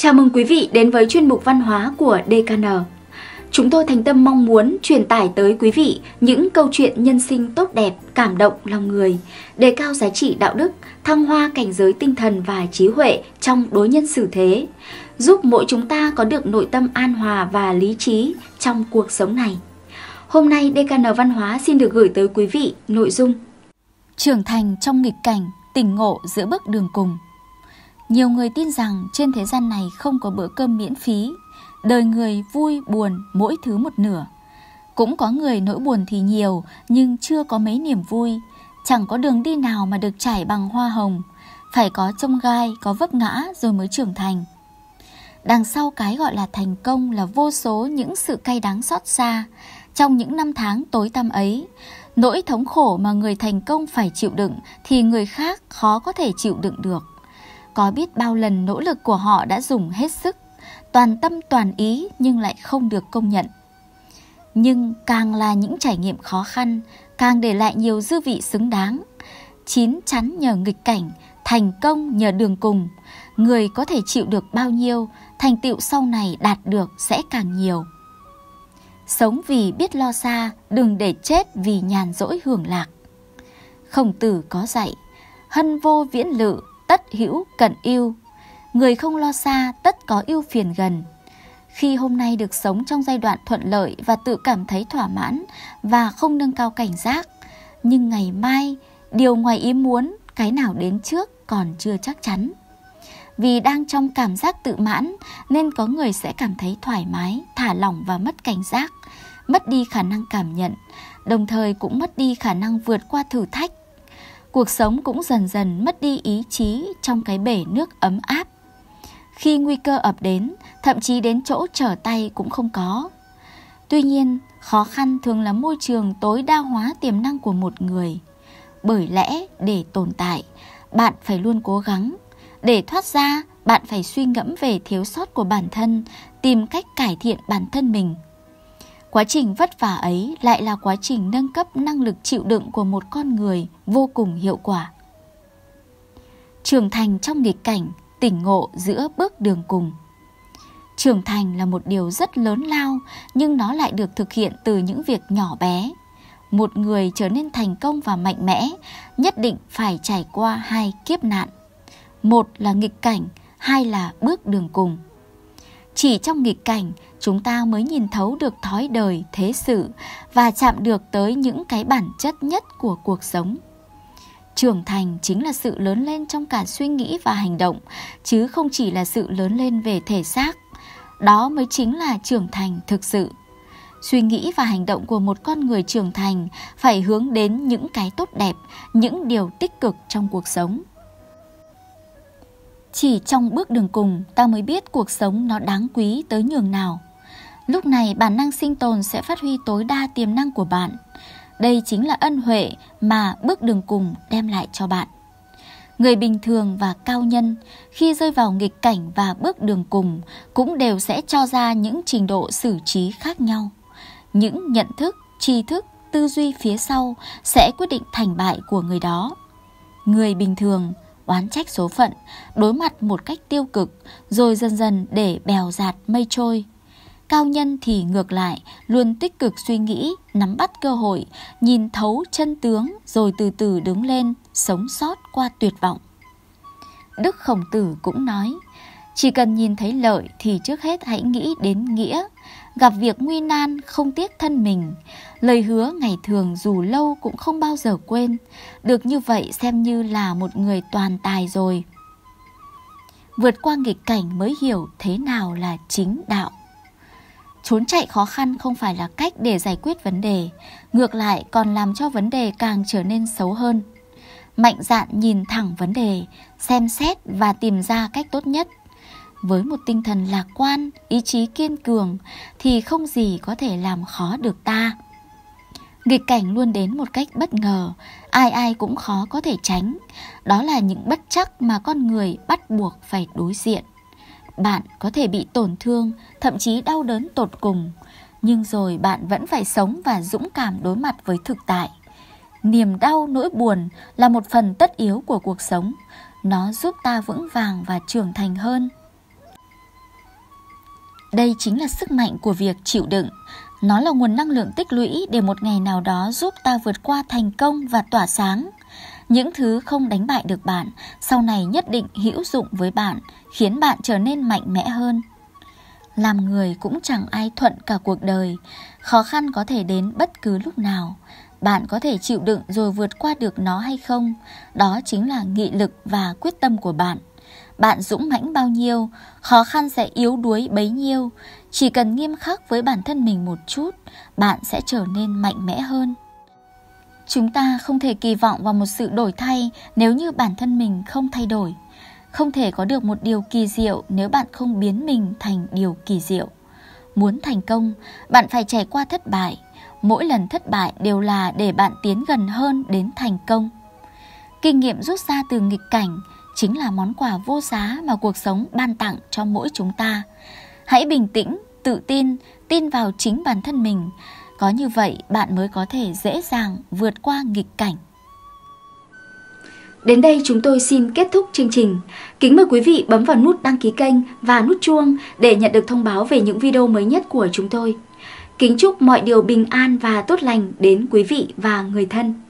Chào mừng quý vị đến với chuyên mục văn hóa của DKN. Chúng tôi thành tâm mong muốn truyền tải tới quý vị những câu chuyện nhân sinh tốt đẹp, cảm động lòng người, đề cao giá trị đạo đức, thăng hoa cảnh giới tinh thần và trí huệ trong đối nhân xử thế, giúp mỗi chúng ta có được nội tâm an hòa và lý trí trong cuộc sống này. Hôm nay DKN Văn hóa xin được gửi tới quý vị nội dung Trưởng thành trong nghịch cảnh, tỉnh ngộ giữa bước đường cùng – nhiều người tin rằng trên thế gian này không có bữa cơm miễn phí, đời người vui buồn mỗi thứ một nửa. Cũng có người nỗi buồn thì nhiều nhưng chưa có mấy niềm vui, chẳng có đường đi nào mà được trải bằng hoa hồng, phải có trông gai, có vấp ngã rồi mới trưởng thành. Đằng sau cái gọi là thành công là vô số những sự cay đắng xót xa. Trong những năm tháng tối tăm ấy, nỗi thống khổ mà người thành công phải chịu đựng thì người khác khó có thể chịu đựng được có biết bao lần nỗ lực của họ đã dùng hết sức, toàn tâm toàn ý nhưng lại không được công nhận. Nhưng càng là những trải nghiệm khó khăn, càng để lại nhiều dư vị xứng đáng. Chín chắn nhờ nghịch cảnh, thành công nhờ đường cùng, người có thể chịu được bao nhiêu, thành tựu sau này đạt được sẽ càng nhiều. Sống vì biết lo xa, đừng để chết vì nhàn rỗi hưởng lạc. Khổng tử có dạy, hân vô viễn lự, tất hữu cận yêu. Người không lo xa, tất có yêu phiền gần. Khi hôm nay được sống trong giai đoạn thuận lợi và tự cảm thấy thỏa mãn và không nâng cao cảnh giác, nhưng ngày mai, điều ngoài ý muốn, cái nào đến trước còn chưa chắc chắn. Vì đang trong cảm giác tự mãn nên có người sẽ cảm thấy thoải mái, thả lỏng và mất cảnh giác, mất đi khả năng cảm nhận, đồng thời cũng mất đi khả năng vượt qua thử thách cuộc sống cũng dần dần mất đi ý chí trong cái bể nước ấm áp. Khi nguy cơ ập đến, thậm chí đến chỗ trở tay cũng không có. Tuy nhiên, khó khăn thường là môi trường tối đa hóa tiềm năng của một người. Bởi lẽ để tồn tại, bạn phải luôn cố gắng. Để thoát ra, bạn phải suy ngẫm về thiếu sót của bản thân, tìm cách cải thiện bản thân mình – Quá trình vất vả ấy lại là quá trình nâng cấp năng lực chịu đựng của một con người vô cùng hiệu quả. Trưởng thành trong nghịch cảnh, tỉnh ngộ giữa bước đường cùng. Trưởng thành là một điều rất lớn lao, nhưng nó lại được thực hiện từ những việc nhỏ bé. Một người trở nên thành công và mạnh mẽ nhất định phải trải qua hai kiếp nạn. Một là nghịch cảnh, hai là bước đường cùng chỉ trong nghịch cảnh chúng ta mới nhìn thấu được thói đời thế sự và chạm được tới những cái bản chất nhất của cuộc sống trưởng thành chính là sự lớn lên trong cả suy nghĩ và hành động chứ không chỉ là sự lớn lên về thể xác đó mới chính là trưởng thành thực sự suy nghĩ và hành động của một con người trưởng thành phải hướng đến những cái tốt đẹp những điều tích cực trong cuộc sống chỉ trong bước đường cùng ta mới biết cuộc sống nó đáng quý tới nhường nào. Lúc này bản năng sinh tồn sẽ phát huy tối đa tiềm năng của bạn. Đây chính là ân huệ mà bước đường cùng đem lại cho bạn. Người bình thường và cao nhân khi rơi vào nghịch cảnh và bước đường cùng cũng đều sẽ cho ra những trình độ xử trí khác nhau. Những nhận thức, tri thức, tư duy phía sau sẽ quyết định thành bại của người đó. Người bình thường oán trách số phận, đối mặt một cách tiêu cực, rồi dần dần để bèo dạt mây trôi. Cao nhân thì ngược lại, luôn tích cực suy nghĩ, nắm bắt cơ hội, nhìn thấu chân tướng rồi từ từ đứng lên, sống sót qua tuyệt vọng. Đức Khổng Tử cũng nói, chỉ cần nhìn thấy lợi thì trước hết hãy nghĩ đến nghĩa. Gặp việc nguy nan không tiếc thân mình, lời hứa ngày thường dù lâu cũng không bao giờ quên. Được như vậy xem như là một người toàn tài rồi. Vượt qua nghịch cảnh mới hiểu thế nào là chính đạo. Trốn chạy khó khăn không phải là cách để giải quyết vấn đề, ngược lại còn làm cho vấn đề càng trở nên xấu hơn. Mạnh dạn nhìn thẳng vấn đề, xem xét và tìm ra cách tốt nhất với một tinh thần lạc quan ý chí kiên cường thì không gì có thể làm khó được ta nghịch cảnh luôn đến một cách bất ngờ ai ai cũng khó có thể tránh đó là những bất chắc mà con người bắt buộc phải đối diện bạn có thể bị tổn thương thậm chí đau đớn tột cùng nhưng rồi bạn vẫn phải sống và dũng cảm đối mặt với thực tại niềm đau nỗi buồn là một phần tất yếu của cuộc sống nó giúp ta vững vàng và trưởng thành hơn đây chính là sức mạnh của việc chịu đựng. Nó là nguồn năng lượng tích lũy để một ngày nào đó giúp ta vượt qua thành công và tỏa sáng. Những thứ không đánh bại được bạn sau này nhất định hữu dụng với bạn, khiến bạn trở nên mạnh mẽ hơn. Làm người cũng chẳng ai thuận cả cuộc đời, khó khăn có thể đến bất cứ lúc nào. Bạn có thể chịu đựng rồi vượt qua được nó hay không, đó chính là nghị lực và quyết tâm của bạn bạn dũng mãnh bao nhiêu, khó khăn sẽ yếu đuối bấy nhiêu. Chỉ cần nghiêm khắc với bản thân mình một chút, bạn sẽ trở nên mạnh mẽ hơn. Chúng ta không thể kỳ vọng vào một sự đổi thay nếu như bản thân mình không thay đổi. Không thể có được một điều kỳ diệu nếu bạn không biến mình thành điều kỳ diệu. Muốn thành công, bạn phải trải qua thất bại. Mỗi lần thất bại đều là để bạn tiến gần hơn đến thành công. Kinh nghiệm rút ra từ nghịch cảnh chính là món quà vô giá mà cuộc sống ban tặng cho mỗi chúng ta. Hãy bình tĩnh, tự tin, tin vào chính bản thân mình. Có như vậy bạn mới có thể dễ dàng vượt qua nghịch cảnh. Đến đây chúng tôi xin kết thúc chương trình. Kính mời quý vị bấm vào nút đăng ký kênh và nút chuông để nhận được thông báo về những video mới nhất của chúng tôi. Kính chúc mọi điều bình an và tốt lành đến quý vị và người thân.